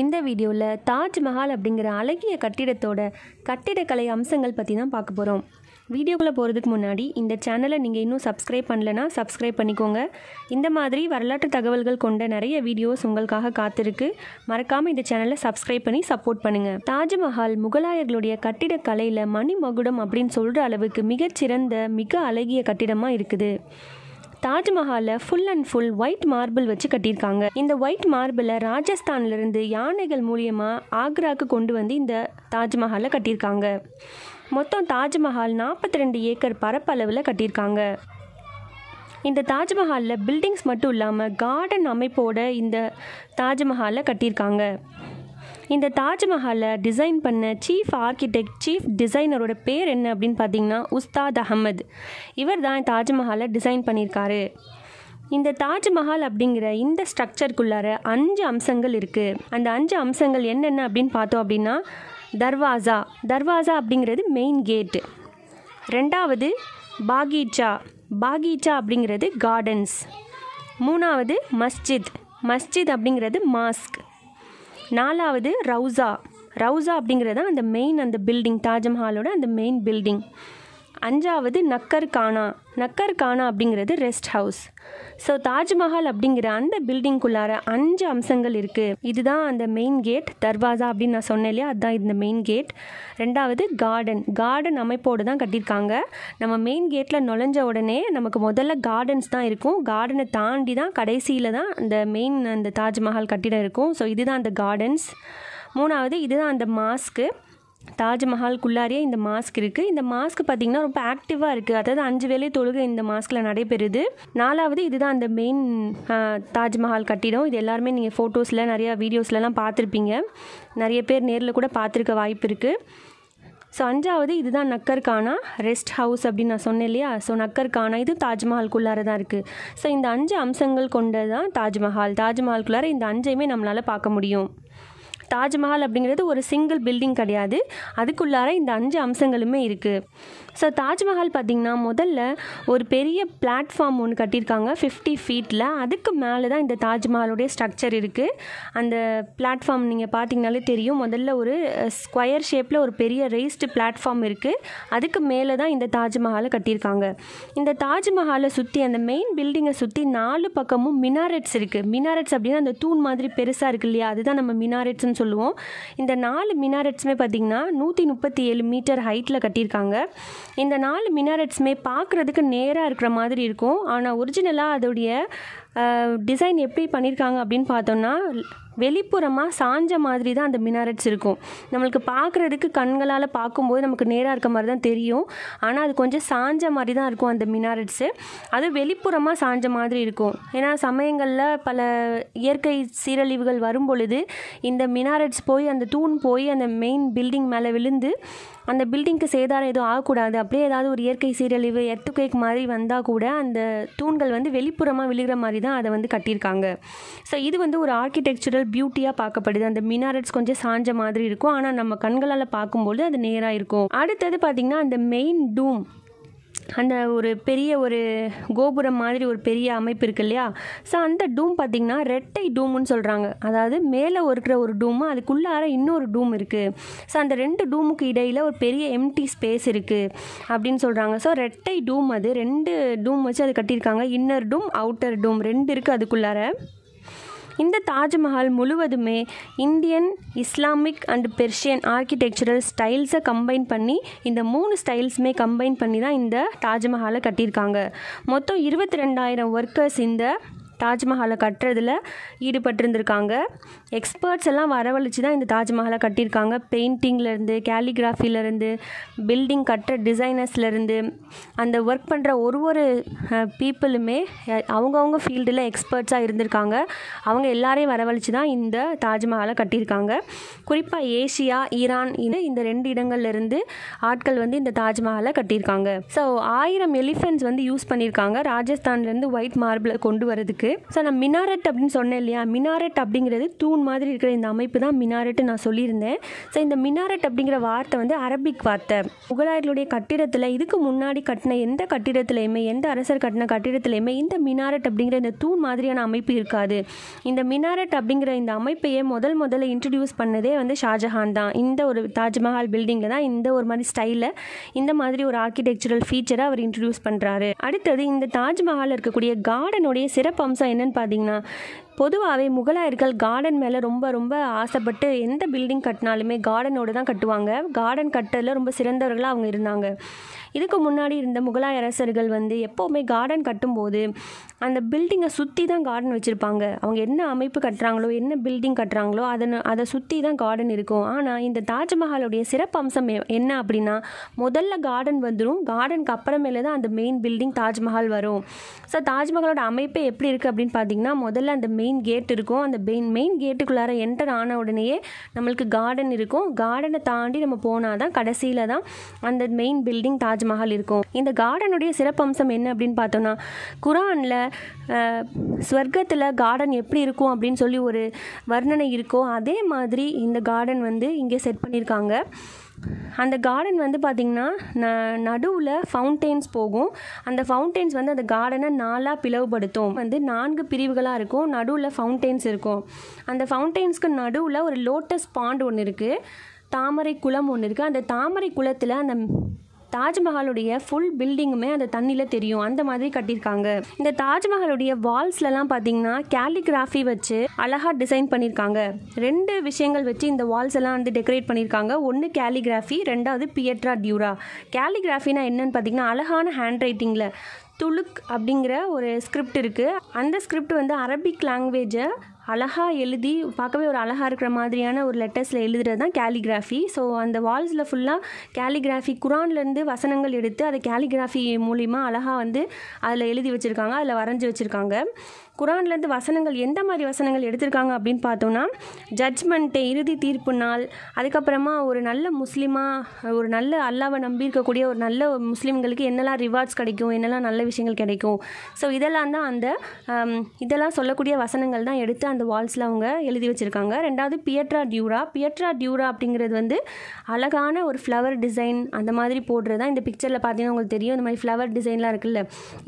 இந்த வீடியோவில் தாஜ்மஹால் அப்படிங்கிற அழகிய கட்டிடத்தோட கட்டிடக்கலை அம்சங்கள் பற்றி தான் பார்க்க போகிறோம் வீடியோக்குள்ளே போகிறதுக்கு முன்னாடி இந்த சேனலை நீங்கள் இன்னும் சப்ஸ்கிரைப் பண்ணலைன்னா சப்ஸ்கிரைப் பண்ணிக்கோங்க இந்த மாதிரி வரலாற்று தகவல்கள் கொண்ட நிறைய வீடியோஸ் உங்களுக்காக காத்திருக்கு மறக்காமல் இந்த சேனலை சப்ஸ்கிரைப் பண்ணி சப்போர்ட் பண்ணுங்கள் தாஜ்மஹால் முகலாயர்களுடைய கட்டிடக்கலையில் மணிமகுடம் அப்படின்னு சொல்கிற அளவுக்கு மிகச்சிறந்த மிக அழகிய கட்டிடமாக இருக்குது தாஜ்மஹாலை full and full white marble வச்சு கட்டியிருக்காங்க இந்த ஒயிட் மார்பிளை இருந்து யானைகள் மூலியமா ஆக்ராக்கு கொண்டு வந்து இந்த தாஜ்மஹாலை கட்டியிருக்காங்க மொத்தம் தாஜ்மஹால் நாற்பத்தி ரெண்டு ஏக்கர் பரப்பளவில் கட்டியிருக்காங்க இந்த தாஜ்மஹாலில் பில்டிங்ஸ் மட்டும் இல்லாமல் கார்டன் அமைப்போட இந்த தாஜ்மஹாலை கட்டியிருக்காங்க இந்த தாஜ்மஹாலை டிசைன் பண்ண சீஃப் ஆர்கிடெக்ட் சீஃப் டிசைனரோட பேர் என்ன அப்படின்னு பார்த்தீங்கன்னா உஸ்தாத் அகமது இவர் தான் தாஜ்மஹாலை டிசைன் பண்ணியிருக்காரு இந்த தாஜ்மஹால் அப்படிங்கிற இந்த ஸ்ட்ரக்சருக்குள்ளார அஞ்சு அம்சங்கள் இருக்குது அந்த அஞ்சு அம்சங்கள் என்னென்ன அப்படின்னு பார்த்தோம் அப்படின்னா தர்வாசா தர்வாசா அப்படிங்கிறது மெயின் கேட்டு ரெண்டாவது பாகீச்சா பாகீச்சா அப்படிங்கிறது கார்டன்ஸ் மூணாவது மஸ்ஜித் மஸ்ஜித் அப்படிங்கிறது மாஸ்க் நாலாவது ரவுசா ரவுசா அப்படிங்கிறது தான் அந்த மெயின் அந்த பில்டிங் தாஜ்மஹாலோட அந்த மெயின் பில்டிங் அஞ்சாவது நக்கர் கானா நக்கர் கானா அப்படிங்கிறது ரெஸ்ட் ஹவுஸ் ஸோ தாஜ்மஹால் அப்படிங்கிற அந்த பில்டிங்குள்ளார அஞ்சு அம்சங்கள் இருக்குது இதுதான் அந்த மெயின் கேட் தர்வாசா அப்படின்னு நான் சொன்னேன் இல்லையா அதுதான் இந்த மெயின் கேட் ரெண்டாவது கார்டன் கார்டன் அமைப்போடு தான் கட்டியிருக்காங்க நம்ம மெயின் கேட்டில் நுழைஞ்ச உடனே நமக்கு முதல்ல கார்டன்ஸ் தான் இருக்கும் கார்டனை தாண்டி தான் கடைசியில் தான் அந்த மெயின் அந்த தாஜ்மஹால் கட்டிடம் இருக்கும் ஸோ இதுதான் அந்த கார்டன்ஸ் மூணாவது இதுதான் அந்த மாஸ்க்கு குள்ளாரியே இந்த மாஸ்க் இருக்குது இந்த மாஸ்க் பார்த்திங்கன்னா ரொம்ப ஆக்டிவாக இருக்குது அதாவது அஞ்சு வேலை தொழுகை இந்த மாஸ்கில் நடைபெறுது நாலாவது இதுதான் அந்த மெயின் தாஜ்மஹால் கட்டிடம் இது எல்லாருமே நீங்கள் ஃபோட்டோஸில் நிறையா வீடியோஸ்லலாம் பார்த்துருப்பீங்க நிறைய பேர் நேரில் கூட பார்த்துருக்க வாய்ப்பு இருக்குது ஸோ அஞ்சாவது இதுதான் நக்கர்கானா ரெஸ்ட் ஹவுஸ் அப்படின்னு நான் சொன்னேன் இல்லையா ஸோ நக்கர்கானா இது குள்ளார தான் இருக்குது ஸோ இந்த அஞ்சு அம்சங்கள் கொண்டது தான் தாஜ்மஹால் குள்ளார இந்த அஞ்சையுமே நம்மளால் பார்க்க முடியும் தாஜ்மஹால் அப்படிங்கிறது ஒரு சிங்கிள் பில்டிங் கிடையாது அதுக்குள்ளார இந்த அஞ்சு அம்சங்களுமே இருக்குது ஸோ தாஜ்மஹால் பார்த்திங்கன்னா முதல்ல ஒரு பெரிய பிளாட்ஃபார்ம் ஒன்று கட்டியிருக்காங்க ஃபிஃப்டி ஃபீட்டில் அதுக்கு மேலே தான் இந்த தாஜ்மஹாலுடைய ஸ்ட்ரக்சர் இருக்குது அந்த பிளாட்ஃபார்ம் நீங்கள் பார்த்தீங்கனாலே தெரியும் முதல்ல ஒரு ஸ்கொயர் ஷேப்பில் ஒரு பெரிய ரேஸ்டு பிளாட்ஃபார்ம் இருக்குது அதுக்கு மேலே தான் இந்த தாஜ்மஹாலை கட்டியிருக்காங்க இந்த தாஜ்மஹாலை சுற்றி அந்த மெயின் பில்டிங்கை சுற்றி நாலு பக்கமும் மினாரெட்ஸ் இருக்குது மினாரெட்ஸ் அப்படின்னா அந்த தூண் மாதிரி பெருசாக இருக்குது இல்லையா அதுதான் நம்ம மினாரெட்ஸ்னு சொல்லுவோம் இந்த நாலு மினாரெட்ஸுமே பார்த்திங்கன்னா நூற்றி முப்பத்தி ஏழு மீட்டர் ஹைட்டில் கட்டியிருக்காங்க இந்த நாலு மினாரெட்ஸுமே பார்க்குறதுக்கு நேராக இருக்கிற மாதிரி இருக்கும் ஆனால் ஒரிஜினலாக அதோடைய டிசைன் எப்படி பண்ணியிருக்காங்க அப்படின்னு பார்த்தோம்னா வெளிப்புறமாக சாஞ்ச மாதிரி தான் அந்த மினாரெட்ஸ் இருக்கும் நம்மளுக்கு பார்க்குறதுக்கு கண்களால் பார்க்கும்போது நமக்கு நேராக இருக்க மாதிரி தான் தெரியும் ஆனால் அது கொஞ்சம் சாஞ்ச மாதிரி தான் இருக்கும் அந்த மினாரெட்ஸு அது வெளிப்புறமாக சாஞ்ச மாதிரி இருக்கும் ஏன்னா சமயங்களில் பல இயற்கை சீரழிவுகள் வரும் பொழுது இந்த மினாரெட்ஸ் போய் அந்த தூண் போய் அந்த மெயின் பில்டிங் மேலே விழுந்து அந்த பில்டிங்க்கு சேதாரம் எதுவும் ஆகக்கூடாது அப்படியே ஏதாவது ஒரு இயற்கை சீரழிவு கேக் மாதிரி வந்தால் கூட அந்த தூண்கள் வந்து வெளிப்புறமாக விழுகிற மாதிரி தான் அதை வந்து கட்டியிருக்காங்க ஸோ இது வந்து ஒரு ஆர்கிடெக்சரல் பியூட்டியாக பார்க்கப்படுது அந்த மினாரட்ஸ் கொஞ்சம் சாஞ்ச மாதிரி இருக்கும் ஆனால் நம்ம கண்களால் பார்க்கும்போது அது நேராக இருக்கும் அடுத்தது பார்த்திங்கன்னா அந்த மெயின் டூம் அந்த ஒரு பெரிய ஒரு கோபுரம் மாதிரி ஒரு பெரிய அமைப்பு இருக்கு இல்லையா ஸோ அந்த டூம் பார்த்திங்கன்னா ரெட்டை டூம்னு சொல்கிறாங்க அதாவது மேலே இருக்கிற ஒரு டூமு அதுக்குள்ளார இன்னொரு டூம் இருக்குது ஸோ அந்த ரெண்டு டூமுக்கு இடையில் ஒரு பெரிய எம்டி ஸ்பேஸ் இருக்குது அப்படின்னு சொல்கிறாங்க ஸோ ரெட்டை டூம் அது ரெண்டு டூம் வச்சு அது கட்டியிருக்காங்க இன்னர் டூம் அவுட்டர் டூம் ரெண்டு இருக்குது அதுக்குள்ளார இந்த தாஜ்மஹால் முழுவதுமே Indian Islamic and Persian architectural ஸ்டைல்ஸை கம்பைன் பண்ணி இந்த மூணு ஸ்டைல்ஸுமே கம்பைன் பண்ணி தான் இந்த தாஜ்மஹாலை கட்டியிருக்காங்க மொத்தம் இருபத்தி ரெண்டாயிரம் ஒர்க்கர்ஸ் இந்த தாஜ்மஹாலை கட்டுறதில் ஈடுபட்டிருந்திருக்காங்க எக்ஸ்பர்ட்ஸ் எல்லாம் வரவழைச்சு தான் இந்த தாஜ்மஹாலை கட்டியிருக்காங்க பெயிண்டிங்லேருந்து கேலிகிராஃபிலேருந்து பில்டிங் கட்டுற டிசைனர்ஸ்லேருந்து அந்த ஒர்க் பண்ணுற ஒரு ஒரு பீப்புளுமே அவங்கவுங்க ஃபீல்டில் எக்ஸ்பர்ட்ஸாக இருந்திருக்காங்க அவங்க எல்லாரையும் வரவழைச்சு தான் இந்த தாஜ்மஹாலை கட்டியிருக்காங்க குறிப்பாக ஏஷியா ஈரான் இது இந்த ரெண்டு இடங்கள்லேருந்து ஆட்கள் வந்து இந்த தாஜ்மஹாலை கட்டியிருக்காங்க ஸோ ஆயிரம் எலிஃபென்ட்ஸ் வந்து யூஸ் பண்ணியிருக்காங்க ராஜஸ்தான்லேருந்து ஒயிட் மார்பிளை கொண்டு வரதுக்கு ஸோ நான் மினாரெட் அப்படின்னு சொன்னேன் இல்லையா மினாரெட் அப்படிங்கிறது தூண் மாதிரி இருக்கிற இந்த அமைப்பு தான் மினாரெட்டு நான் சொல்லியிருந்தேன் ஸோ இந்த மினாரெட் அப்படிங்கிற வார்த்தை வந்து அரபிக் வார்த்தை முகலாயர்களுடைய கட்டிடத்தில் இதுக்கு முன்னாடி கட்டின எந்த கட்டிடத்துலையுமே எந்த அரசர் கட்டின கட்டிடத்துலையுமே இந்த மினாரெட் அப்படிங்கிற இந்த தூண் மாதிரியான அமைப்பு இருக்காது இந்த மினாரெட் அப்படிங்கிற இந்த அமைப்பையே முதல் முதல்ல இன்ட்ரடியூஸ் பண்ணதே வந்து ஷாஜஹான் தான் இந்த ஒரு தாஜ்மஹால் பில்டிங்கில் தான் இந்த ஒரு மாதிரி ஸ்டைலில் இந்த மாதிரி ஒரு ஆர்கிடெக்சரல் ஃபீச்சரை அவர் இன்ட்ரடியூஸ் பண்ணுறாரு அடுத்தது இந்த தாஜ்மஹால் இருக்கக்கூடிய கார்டனுடைய சிறப்பு என்னன்னு பார்த்தீங்கன்னா பொதுவாகவே முகலாயர்கள் கார்டன் மேலே ரொம்ப ரொம்ப ஆசைப்பட்டு எந்த பில்டிங் கட்டினாலுமே கார்டனோடு தான் கட்டுவாங்க கார்டன் கட்டுறதுல ரொம்ப சிறந்தவர்களாக அவங்க இருந்தாங்க இதுக்கு முன்னாடி இருந்த முகலாய அரசர்கள் வந்து எப்போவுமே கார்டன் கட்டும்போது அந்த பில்டிங்கை சுற்றி தான் கார்டன் வச்சுருப்பாங்க அவங்க என்ன அமைப்பு கட்டுறாங்களோ என்ன பில்டிங் கட்டுறாங்களோ அதை அதை சுற்றி தான் கார்டன் இருக்கும் ஆனால் இந்த தாஜ்மஹாலுடைய சிறப்பு அம்சம் என்ன அப்படின்னா முதல்ல கார்டன் வந்துடும் கார்டனுக்கு அப்புறமேல தான் அந்த மெயின் பில்டிங் தாஜ்மஹால் வரும் ஸோ தாஜ்மஹாலோட அமைப்பு எப்படி இருக்குது அப்படின்னு பார்த்தீங்கன்னா முதல்ல அந்த மெயின் கேட் இருக்கும் அந்த மெயின் மெயின் கேட்டுக்குள்ளார என்டர் ஆன உடனேயே நம்மளுக்கு கார்டன் இருக்கும் கார்டனை தாண்டி நம்ம போனால் தான் கடைசியில் தான் அந்த மெயின் பில்டிங் தாஜ்மஹால் இருக்கும் இந்த கார்டனுடைய சிறப்பம்சம் என்ன அப்படின்னு பார்த்தோம்னா குரானில் ஸ்வர்க்கத்தில் கார்டன் எப்படி இருக்கும் அப்படின்னு சொல்லி ஒரு வர்ணனை இருக்கோ அதே மாதிரி இந்த கார்டன் வந்து இங்கே செட் பண்ணியிருக்காங்க அந்த கார்டன் வந்து பார்த்திங்கன்னா ந நடுவில் ஃபவுண்டெயின்ஸ் போகும் அந்த ஃபவுண்டெயின்ஸ் வந்து அந்த கார்டனை நாலாக பிளவுபடுத்தும் வந்து நான்கு பிரிவுகளாக இருக்கும் நடுவில் ஃபவுண்டெயின்ஸ் இருக்கும் அந்த ஃபவுண்டெயின்ஸ்க்கு நடுவில் ஒரு லோட்டஸ் பாண்ட் ஒன்று இருக்குது தாமரை குளம் ஒன்று இருக்குது அந்த தாமரை குளத்தில் அந்த தாஜ்மஹாலுடைய ஃபுல் பில்டிங்குமே அந்த தண்ணியில் தெரியும் அந்த மாதிரி கட்டியிருக்காங்க இந்த தாஜ்மஹாலுடைய வால்ஸ்லலாம் பார்த்தீங்கன்னா கேலிகிராஃபி வச்சு அழகாக டிசைன் பண்ணியிருக்காங்க ரெண்டு விஷயங்கள் வச்சு இந்த வால்ஸ் எல்லாம் வந்து டெக்கரேட் பண்ணியிருக்காங்க ஒன்று கேலிகிராஃபி ரெண்டாவது பியட்ரா டியூரா கேலிகிராஃபினா என்னன்னு பார்த்தீங்கன்னா அழகான ஹேண்ட் ரைட்டிங்கில் துளுக் அப்படிங்கிற ஒரு ஸ்கிரிப்ட் இருக்குது அந்த ஸ்கிரிப்ட் வந்து அரபிக் லாங்குவேஜை அழகாக எழுதி பார்க்கவே ஒரு அழகாக இருக்கிற மாதிரியான ஒரு லெட்டர்ஸில் எழுதுறது தான் கேலிகிராஃபி ஸோ அந்த வால்ஸில் ஃபுல்லாக கேலிகிராஃபி குரான்லேருந்து வசனங்கள் எடுத்து அதை கேலிகிராஃபி மூலிமா அழகாக வந்து அதில் எழுதி வச்சுருக்காங்க அதில் வரைஞ்சி வச்சுருக்காங்க குரான்லேருந்து வசனங்கள் எந்த மாதிரி வசனங்கள் எடுத்திருக்காங்க அப்படின்னு பார்த்தோம்னா ஜட்ஜ்மெண்ட்டு இறுதி தீர்ப்பு நாள் அதுக்கப்புறமா ஒரு நல்ல முஸ்லீமாக ஒரு நல்ல அல்லாவை நம்பியிருக்கக்கூடிய ஒரு நல்ல முஸ்லீம்களுக்கு என்னெல்லாம் ரிவார்ட்ஸ் கிடைக்கும் என்னெல்லாம் நல்ல விஷயங்கள் கிடைக்கும் ஸோ இதெல்லாம் தான் அந்த இதெல்லாம் சொல்லக்கூடிய வசனங்கள் தான் எடுத்து அந்த வால்ஸில் அவங்க எழுதி வச்சுருக்காங்க ரெண்டாவது பியட்ரா டியூரா பியட்ரா டியூரா அப்படிங்கிறது வந்து அழகான ஒரு ஃப்ளவர் டிசைன் அந்த மாதிரி போடுறது தான் இந்த பிக்சரில் பார்த்தீங்கன்னா உங்களுக்கு தெரியும் இந்த மாதிரி ஃப்ளவர் டிசைன்லாம் இருக்குல்ல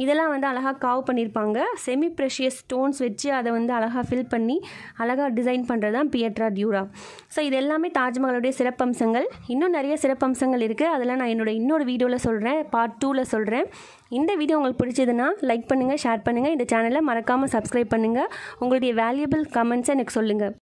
இதெல்லாம் வந்து அழகாக காவ் பண்ணியிருப்பாங்க செமி ப்ரெஷியஸ் ஸ்டோன்ஸ் வச்சு அதை வந்து அழகாக ஃபில் பண்ணி அழகாக டிசைன் பண்ணுறது தான் பியட்ரா டியூரா ஸோ இது எல்லாமே தாஜ்மஹாலுடைய சிறப்பம்சங்கள் இன்னும் நிறைய சிறப்பம்சங்கள் இருக்குது அதெல்லாம் நான் என்னோடய இன்னொரு வீடியோவில் சொல்கிறேன் பார்ட் டூவில் சொல்கிறேன் இந்த வீடியோ உங்களுக்கு பிடிச்சதுன்னா லைக் பண்ணுங்கள் ஷேர் பண்ணுங்கள் இந்த சேனலை மறக்காமல் சப்ஸ்கிரைப் பண்ணுங்கள் உங்களுடைய வேல்யூபிள் கமெண்ட்ஸை எனக்கு சொல்லுங்கள்